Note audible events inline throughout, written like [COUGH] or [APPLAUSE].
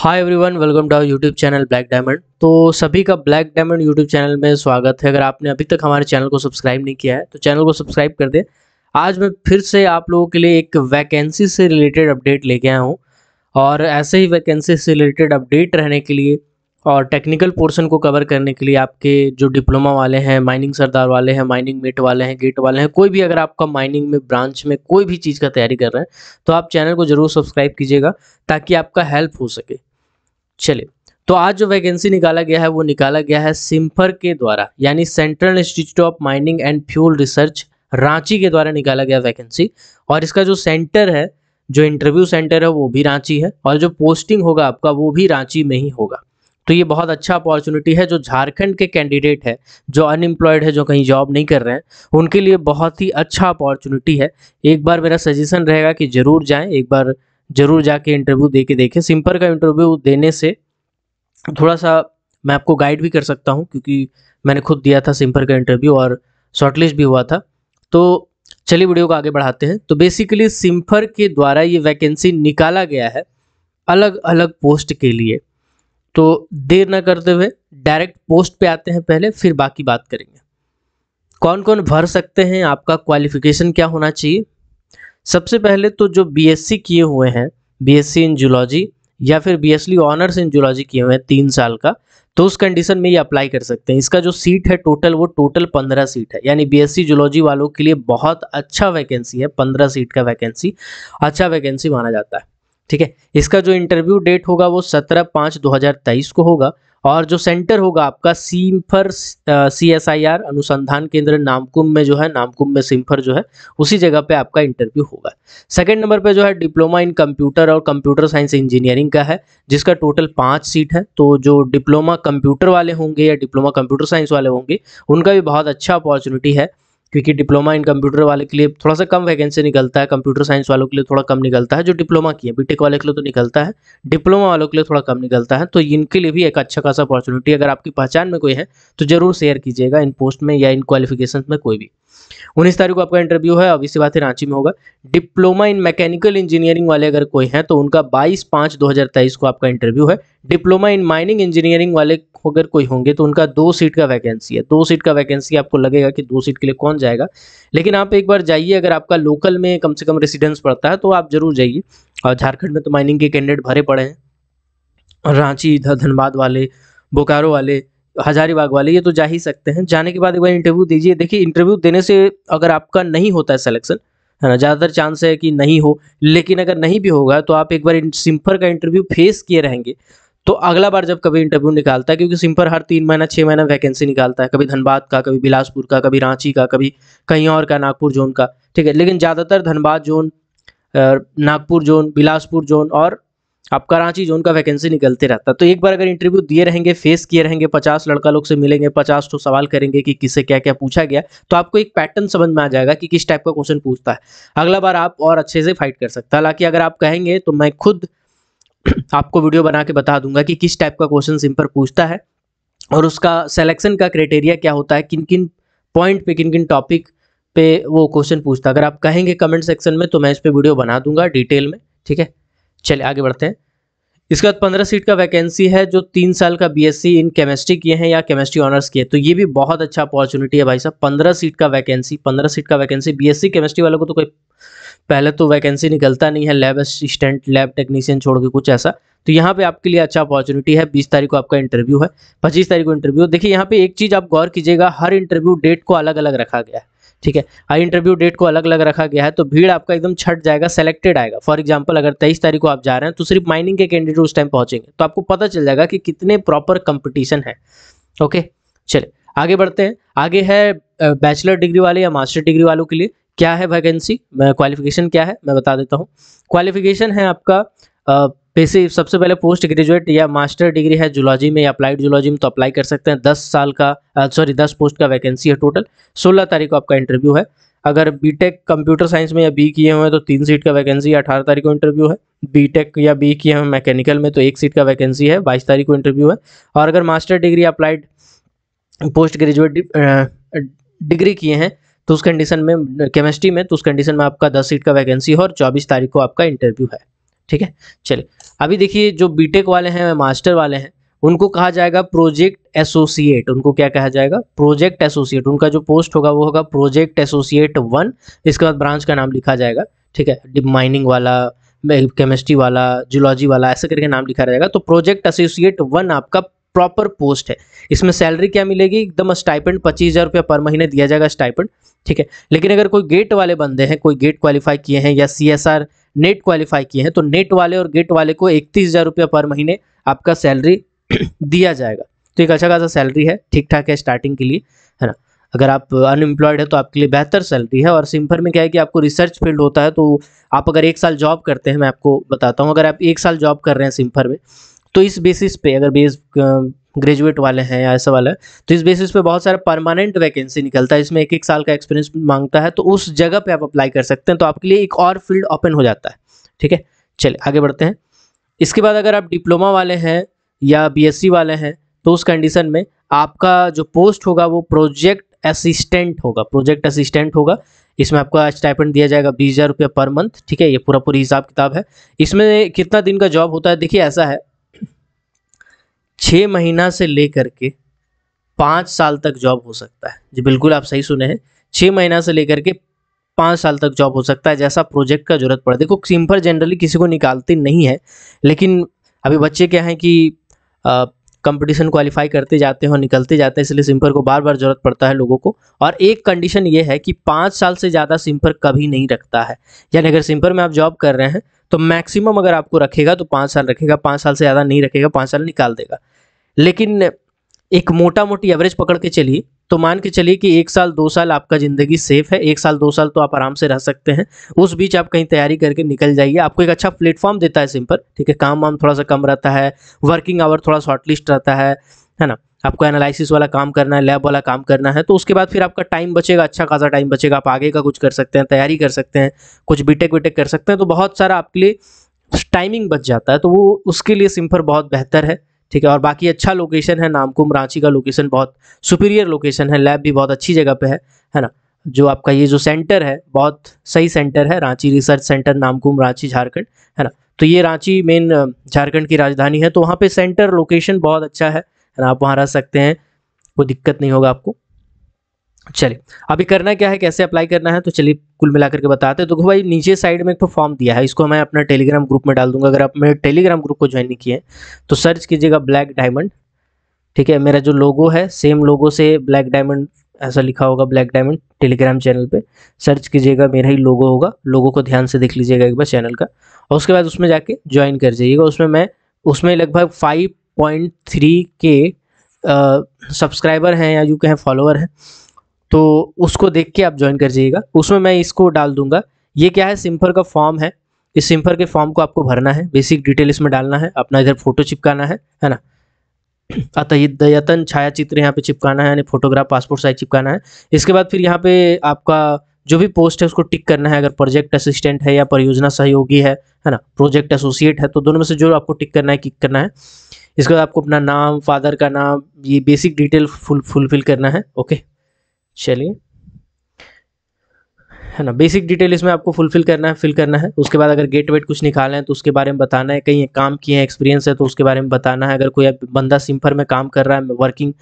hi everyone welcome to our YouTube channel black diamond तो सभी का ब्लैक डायमंड यूट्यूब चैनल में स्वागत है अगर आपने अभी तक हमारे चैनल को सब्सक्राइब नहीं किया है तो चैनल को सब्सक्राइब कर दें आज मैं फिर से आप लोगों के लिए एक वैकेंसी से रिलेटेड अपडेट लेके आया हूँ और ऐसे ही वैकेंसी से रिलेटेड अपडेट रहने के लिए और टेक्निकल पोर्सन को कवर करने के लिए आपके जो डिप्लोमा वाले हैं माइनिंग सरदार वाले हैं माइनिंग मेट वाले हैं गेट वाले हैं कोई भी अगर आपका माइनिंग में ब्रांच में कोई भी चीज़ का तैयारी कर रहे हैं तो आप चैनल को ज़रूर सब्सक्राइब कीजिएगा ताकि आपका हेल्प हो सके चलिए तो आज जो वैकेंसी निकाला गया है वो निकाला गया है सिम्फर के द्वारा यानी central institute of mining and fuel research Ranchi के द्वारा निकाला गया वैकेंसी और इसका जो सेंटर है जो इंटरव्यू सेंटर है वो भी रांची है और जो पोस्टिंग होगा आपका वो भी रांची में ही होगा तो ये बहुत अच्छा अपॉर्चुनिटी है जो झारखंड के कैंडिडेट है जो अनएम्प्लॉयड है जो कहीं जॉब नहीं कर रहे हैं उनके लिए बहुत ही अच्छा अपॉर्चुनिटी है एक बार मेरा सजेशन रहेगा कि ज़रूर जाएं एक बार जरूर जाके इंटरव्यू दे के देखें सिम्पर का इंटरव्यू देने से थोड़ा सा मैं आपको गाइड भी कर सकता हूँ क्योंकि मैंने खुद दिया था सिम्पर का इंटरव्यू और शॉर्टलिस्ट भी हुआ था तो चलिए वीडियो को आगे बढ़ाते हैं तो बेसिकली सिंफर के द्वारा ये वैकेंसी निकाला गया है अलग अलग पोस्ट के लिए तो देर ना करते हुए डायरेक्ट पोस्ट पे आते हैं पहले फिर बाकी बात करेंगे कौन कौन भर सकते हैं आपका क्वालिफिकेशन क्या होना चाहिए सबसे पहले तो जो बीएससी किए हुए हैं बीएससी इन जूलॉजी या फिर बीएससी ऑनर्स इन जूलॉजी किए हुए हैं तीन साल का तो उस कंडीशन में ये अप्लाई कर सकते हैं इसका जो सीट है टोटल वो टोटल पंद्रह सीट है यानी बीएससी जूलॉजी वालों के लिए बहुत अच्छा वैकेंसी है पंद्रह सीट का वैकेंसी अच्छा वैकेंसी माना जाता है ठीक है इसका जो इंटरव्यू डेट होगा वो सत्रह पाँच दो को होगा और जो सेंटर होगा आपका CIMFR C S I R अनुसंधान केंद्र नामकुम में जो है नामकुम में सिम्फर जो है उसी जगह पे आपका इंटरव्यू होगा सेकंड नंबर पे जो है डिप्लोमा इन कंप्यूटर और कंप्यूटर साइंस इंजीनियरिंग का है जिसका टोटल पाँच सीट है तो जो डिप्लोमा कंप्यूटर वाले होंगे या डिप्लोमा कंप्यूटर साइंस वाले होंगे उनका भी बहुत अच्छा अपॉर्चुनिटी है क्योंकि डिप्लोमा इन कंप्यूटर वाले के लिए थोड़ा सा कम वैकेंसी निकलता है कंप्यूटर साइंस वालों के लिए थोड़ा कम निकलता है जो डिप्लोमा किए बीटेक वाले के लिए तो निकलता है डिप्लोमा वालों के लिए थोड़ा कम निकलता है तो इनके लिए भी एक अच्छा खासा अपॉर्चुनिटी अगर आपकी पहचान में कोई है तो जरूर शेयर कीजिएगा इन पोस्ट में या इन क्वालिफिकेशन में कोई भी उन्नीस तारीख को आपका इंटरव्यू है अब इसी बात है रांची में होगा डिप्लोमा इन मैकेनिकल इंजीनियरिंग वाले अगर कोई हैं तो उनका बाईस पाँच दो को आपका इंटरव्यू है डिप्लोमा इन माइनिंग इंजीनियरिंग वाले अगर कोई होंगे तो उनका दो सीट का वैकेंसी है दो सीट का वैकेंसी आपको लगेगा कि दो सीट के लिए कौन जाएगा लेकिन आप एक बार जाइए अगर आपका लोकल में कम से कम रेसिडेंस पड़ता है तो आप जरूर जाइए और झारखंड में तो माइनिंग के कैंडिडेट भरे पड़े हैं रांची धनबाद वाले बोकारो वाले हजारीबाग वाले ये तो जा ही सकते हैं जाने के बाद एक बार इंटरव्यू दीजिए देखिए इंटरव्यू देने से अगर आपका नहीं होता है सिलेक्शन है ना ज़्यादातर चांस है कि नहीं हो लेकिन अगर नहीं भी होगा तो आप एक बार सिंफर का इंटरव्यू फेस किए रहेंगे तो अगला बार जब कभी इंटरव्यू निकालता है क्योंकि सिंपर हर तीन महीना छः महीना वैकेंसी निकालता है कभी धनबाद का कभी बिलासपुर का कभी रांची का कभी कहीं और का नागपुर जोन का ठीक है लेकिन ज़्यादातर Dhanbad zone Nagpur zone Bilaspur zone और आपका रांची जोन का वैकेंसी निकलते रहता तो एक बार अगर इंटरव्यू दिए रहेंगे फेस किए रहेंगे पचास लड़का लोग से मिलेंगे पचास तो सवाल करेंगे कि किसे क्या क्या पूछा गया तो आपको एक पैटर्न समझ में आ जाएगा कि किस टाइप का क्वेश्चन पूछता है अगला बार आप और अच्छे से फाइट कर सकते हैं हालांकि अगर आप कहेंगे तो मैं खुद आपको वीडियो बना के बता दूंगा कि किस टाइप का क्वेश्चन सिम पर पूछता है और उसका सेलेक्शन का क्राइटेरिया क्या होता है किन किन पॉइंट पे किन किन टॉपिक पे वो क्वेश्चन पूछता है अगर आप कहेंगे कमेंट सेक्शन में तो मैं इस पर वीडियो बना दूंगा डिटेल में ठीक है चलिए आगे बढ़ते हैं इसके बाद पंद्रह सीट का वैकेंसी है जो तीन साल का बीएससी इन केमिस्ट्री किए हैं या केमिस्ट्री ऑनर्स किए तो ये भी बहुत अच्छा अपॉर्चुनिटी है भाई साहब पंद्रह सीट का वैकेंसी पंद्रह सीट का वैकेंसी बीएससी केमिस्ट्री वालों को तो कोई पहले तो वैकेंसी निकलता नहीं है लैब असिस्टेंट लैब टेक्नीशियन छोड़ के कुछ ऐसा तो यहाँ पे आपके लिए अच्छा अपॉर्चुनिटी है बीस तारीख को आपका इंटरव्यू है पच्चीस तारीख को इंटरव्यू देखिए यहाँ पे एक चीज़ आप गौर कीजिएगा हर इंटरव्यू डेट को अलग अलग रखा गया है ठीक है हर इंटरव्यू डेट को अलग अलग रखा गया है तो भीड़ आपका एकदम छट जाएगा सेलेक्टेड आएगा फॉर एग्जाम्पल अगर तेईस तारीख को आप जा रहे हैं तो सिर्फ माइनिंग के कैंडिडेट उस टाइम पहुंचेंगे तो आपको पता चल जाएगा कि कितने प्रॉपर कॉम्पिटिशन है ओके चले आगे बढ़ते हैं आगे है बैचलर डिग्री वाले या मास्टर डिग्री वालों के लिए क्या है वैकेंसी क्वालिफिकेशन क्या है मैं बता देता हूँ क्वालिफिकेशन है आपका बेसिक सबसे पहले पोस्ट ग्रेजुएट या मास्टर डिग्री है जुलॉजी में या अप्लाइड जुलॉजी में तो अप्लाई कर सकते हैं दस साल का सॉरी दस पोस्ट का वैकेंसी है टोटल सोलह तारीख को आपका इंटरव्यू है अगर बीटेक कंप्यूटर साइंस में या बी किए हुए हैं तो तीन सीट का वैकेंसी है अठारह तारीख को इंटरव्यू है बीटेक या बी किए हुए मैकेनिकल में तो एक सीट का वैकेंसी है बाईस तारीख को इंटरव्यू है और अगर master degree applied post graduate degree किए हैं तो उस कंडीशन में केमिस्ट्री में तो उस कंडीशन में आपका दस सीट का वैकेंसी है और चौबीस तारीख को आपका इंटरव्यू है ठीक है चलिए अभी देखिए जो बीटेक वाले हैं मास्टर वाले हैं उनको कहा जाएगा प्रोजेक्ट एसोसिएट उनको क्या कहा जाएगा प्रोजेक्ट एसोसिएट उनका जो पोस्ट होगा वो होगा प्रोजेक्ट एसोसिएट वन इसके बाद ब्रांच का नाम लिखा जाएगा ठीक है माइनिंग वाला केमिस्ट्री वाला जूलॉजी वाला ऐसे करके नाम लिखा जाएगा तो प्रोजेक्ट एसोसिएट वन आपका प्रॉपर पोस्ट है इसमें सैलरी क्या मिलेगी एकदम स्टाइपेंड पच्चीस हज़ार रुपया पर महीने दिया जाएगा स्टाइपेंड ठीक है लेकिन अगर कोई गेट वाले बंदे हैं कोई गेट क्वालिफाई किए हैं या C S R NET qualify किए हैं तो नेट वाले और गेट वाले को इकतीस हज़ार रुपया पर महीने आपका सैलरी [CLEARS THROAT] दिया जाएगा तो एक अच्छा खासा सैलरी है ठीक ठाक है स्टार्टिंग के लिए है ना अगर आप अनएम्प्लॉयड है तो आपके लिए बेहतर सैलरी है और सिम्फर में क्या है कि आपको रिसर्च फील्ड होता है तो आप अगर एक साल जॉब करते हैं मैं आपको बताता हूँ अगर आप एक साल जॉब कर रहे हैं सिम्फर में तो इस बेसिस पे अगर बेस ग्रेजुएट वाले हैं या ऐसा वाला है तो इस बेसिस पे बहुत सारा परमानेंट वैकेंसी निकलता है इसमें एक एक साल का एक्सपीरियंस मांगता है तो उस जगह पे आप अप्लाई कर सकते हैं तो आपके लिए एक और फील्ड ओपन हो जाता है ठीक है चलिए आगे बढ़ते हैं इसके बाद अगर आप डिप्लोमा वाले हैं या बी वाले हैं तो उस कंडीशन में आपका जो पोस्ट होगा वो प्रोजेक्ट असिस्टेंट होगा प्रोजेक्ट असिस्टेंट होगा इसमें आपका स्टाइपेंड दिया जाएगा बीस हज़ार रुपये पर मंथ ठीक है ये पूरा पूरी हिसाब किताब है इसमें कितना दिन का जॉब होता है देखिए ऐसा है छः महीना से लेकर के पाँच साल तक जॉब हो सकता है जी बिल्कुल आप सही सुने हैं छः महीना से लेकर के पाँच साल तक जॉब हो सकता है जैसा प्रोजेक्ट का जरूरत पड़े देखो सिंपल जनरली किसी को निकालती नहीं है लेकिन अभी बच्चे क्या हैं कि कंपटीशन क्वालिफाई करते जाते हैं और निकलते जाते हैं इसलिए सिम्पर को बार बार ज़रूरत पड़ता है लोगों को और एक कंडीशन ये है कि पाँच साल से ज़्यादा सिम्पर कभी नहीं रखता है यानी अगर सिम्पर में आप जॉब कर रहे हैं तो मैक्सिमम अगर आपको रखेगा तो पाँच साल रखेगा पाँच साल से ज़्यादा नहीं रखेगा पाँच साल निकाल देगा लेकिन एक मोटा मोटी एवरेज पकड़ के चलिए तो मान के चलिए कि एक साल दो साल आपका ज़िंदगी सेफ है एक साल दो साल तो आप आराम से रह सकते हैं उस बीच आप कहीं तैयारी करके निकल जाइए आपको एक अच्छा प्लेटफॉर्म देता है सिंपल ठीक है काम वाम थोड़ा सा कम रहता है वर्किंग आवर थोड़ा शॉर्टलिस्ट रहता है है ना आपको एनालिसिस वाला काम करना है लैब वाला काम करना है तो उसके बाद फिर आपका टाइम बचेगा अच्छा खासा टाइम बचेगा आप आगे का कुछ कर सकते हैं तैयारी कर सकते हैं कुछ बीटेक वीटेक कर सकते हैं तो बहुत सारा आपके लिए टाइमिंग बच जाता है तो वो उसके लिए सिंपल बहुत बेहतर है ठीक है और बाकी अच्छा लोकेशन है नामकुम रांची का लोकेशन बहुत सुपीरियर लोकेशन है लैब भी बहुत अच्छी जगह पे है है ना जो आपका ये जो सेंटर है बहुत सही सेंटर है रांची रिसर्च सेंटर नामकुम रांची झारखंड है ना तो ये रांची मेन झारखंड की राजधानी है तो वहाँ पर सेंटर लोकेशन बहुत अच्छा है ना आप वहाँ रह सकते हैं कोई दिक्कत नहीं होगा आपको चलिए अभी करना क्या है कैसे अप्लाई करना है तो चलिए कुल मिलाकर के बताते हैं तो देखो तो भाई नीचे साइड में एक फॉर्म तो दिया है इसको मैं अपना टेलीग्राम ग्रुप में डाल दूंगा अगर आप मेरे टेलीग्राम ग्रुप को ज्वाइन नहीं किए तो सर्च कीजिएगा ब्लैक डायमंड ठीक है मेरा जो लोगो है सेम लोगो से ब्लैक डायमंड ऐसा लिखा होगा ब्लैक डायमंड टेलीग्राम चैनल पर सर्च कीजिएगा मेरा ही लोगो होगा लोगों को ध्यान से देख लीजिएगा एक बार चैनल का और उसके बाद उसमें जाके ज्वाइन कर जाइएगा उसमें मैं उसमें लगभग फाइव पॉइंट थ्री के सब्सक्राइबर हैं या यू कहें फॉलोअर हैं तो उसको देख के आप ज्वाइन कर जाइएगा उसमें मैं इसको डाल दूंगा ये क्या है सिम्फर का फॉर्म है इस सिम्फर के फॉर्म को आपको भरना है बेसिक डिटेल इसमें डालना है अपना इधर फोटो चिपकाना है है ना [CLEARS THROAT] अतः छाया चित्र यहाँ पे चिपकाना है यानी फोटोग्राफ पासपोर्ट साइज चिपकाना है इसके बाद फिर यहाँ पे आपका जो भी पोस्ट है उसको टिक करना है अगर प्रोजेक्ट असिस्टेंट है या परियोजना सहयोगी है है ना प्रोजेक्ट एसोसिएट है तो दोनों में से जो आपको टिक करना है किक करना है इसके बाद आपको अपना नाम फादर का नाम ये बेसिक डिटेल फुल फुलफिल करना है ओके चलिए है ना बेसिक डिटेल इसमें आपको फुलफिल करना है फिल करना है उसके बाद अगर गेट वेट कुछ निकाले हैं तो उसके बारे में बताना है कहीं काम किए हैं एक्सपीरियंस है तो उसके बारे में बताना है अगर कोई बंदा सिम्फर में काम कर रहा है वर्किंग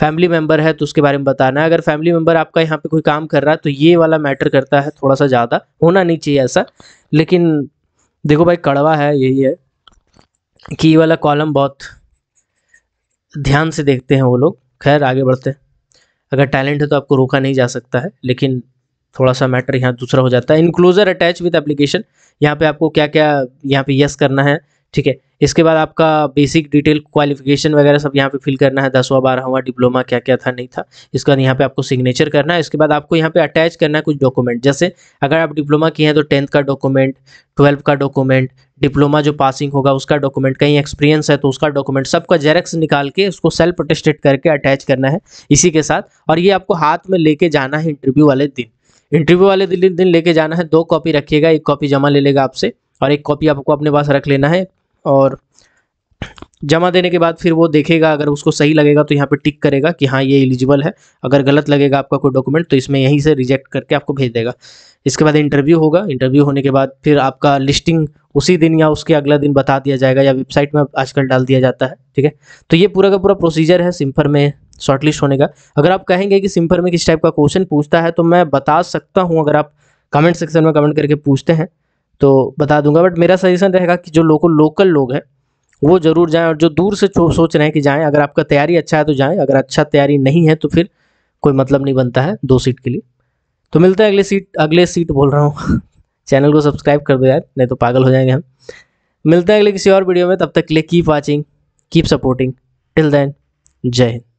फैमिली मेम्बर है तो उसके बारे में बताना है अगर फैमिली मेम्बर आपका यहाँ पे कोई काम कर रहा है तो ये वाला मैटर करता है थोड़ा सा ज़्यादा होना नहीं चाहिए ऐसा लेकिन देखो भाई कड़वा है यही है कि ये वाला कॉलम बहुत ध्यान से देखते हैं वो लोग खैर आगे बढ़ते हैं अगर टैलेंट है तो आपको रोका नहीं जा सकता है लेकिन थोड़ा सा मैटर यहाँ दूसरा हो जाता है इनक्लोजर अटैच विद एप्लीकेशन यहाँ पे आपको क्या क्या यहाँ पे यस करना है ठीक है इसके बाद आपका बेसिक डिटेल क्वालिफिकेशन वगैरह सब यहाँ पे फिल करना है दसवा बारहवा डिप्लोमा क्या क्या था नहीं था इसके बाद यहाँ पे आपको सिग्नेचर करना है इसके बाद आपको यहाँ पे अटैच करना है कुछ डॉक्यूमेंट जैसे अगर आप डिप्लोमा किए हैं तो टेंथ का डॉक्यूमेंट ट्वेल्थ का डॉक्यूमेंट डिप्लोमा जो पासिंग होगा उसका डॉक्यूमेंट कहीं एक्सपीरियंस है तो उसका डॉक्यूमेंट सबका जेरेक्स निकाल के उसको सेल्फ अटेस्टेड करके अटैच करना है इसी के साथ और ये आपको हाथ में लेके जाना है इंटरव्यू वाले दिन इंटरव्यू वाले दिन दिन लेके जाना है दो कॉपी रखिएगा एक कॉपी जमा ले लेगा आपसे और एक कॉपी आपको अपने पास रख लेना है और जमा देने के बाद फिर वो देखेगा अगर उसको सही लगेगा तो यहाँ पे टिक करेगा कि हाँ ये एलिजिबल है अगर गलत लगेगा आपका कोई डॉक्यूमेंट तो इसमें यहीं से रिजेक्ट करके आपको भेज देगा इसके बाद इंटरव्यू होगा इंटरव्यू होने के बाद फिर आपका लिस्टिंग उसी दिन या उसके अगला दिन बता दिया जाएगा या वेबसाइट में आजकल डाल दिया जाता है ठीक है तो ये पूरा का पूरा प्रोसीजर है सिम्फर में शॉर्टलिस्ट होने का अगर आप कहेंगे कि सिम्फर में किस टाइप का क्वेश्चन पूछता है तो मैं बता सकता हूँ अगर आप कमेंट सेक्शन में कमेंट करके पूछते हैं तो बता दूंगा बट मेरा सजेशन रहेगा कि जो लोकल लोकल लोग हैं वो ज़रूर जाएँ और जो दूर से सोच रहे हैं कि जाएँ अगर आपका तैयारी अच्छा है तो जाएँ अगर अच्छा तैयारी नहीं है तो फिर कोई मतलब नहीं बनता है दो सीट के लिए तो मिलते हैं अगले सीट अगले सीट बोल रहा हूँ [LAUGHS] चैनल को सब्सक्राइब कर दो यार नहीं तो पागल हो जाएंगे हम मिलते हैं अगले किसी और वीडियो में तब तक के लिए keep watching keep supporting till then जय हिंद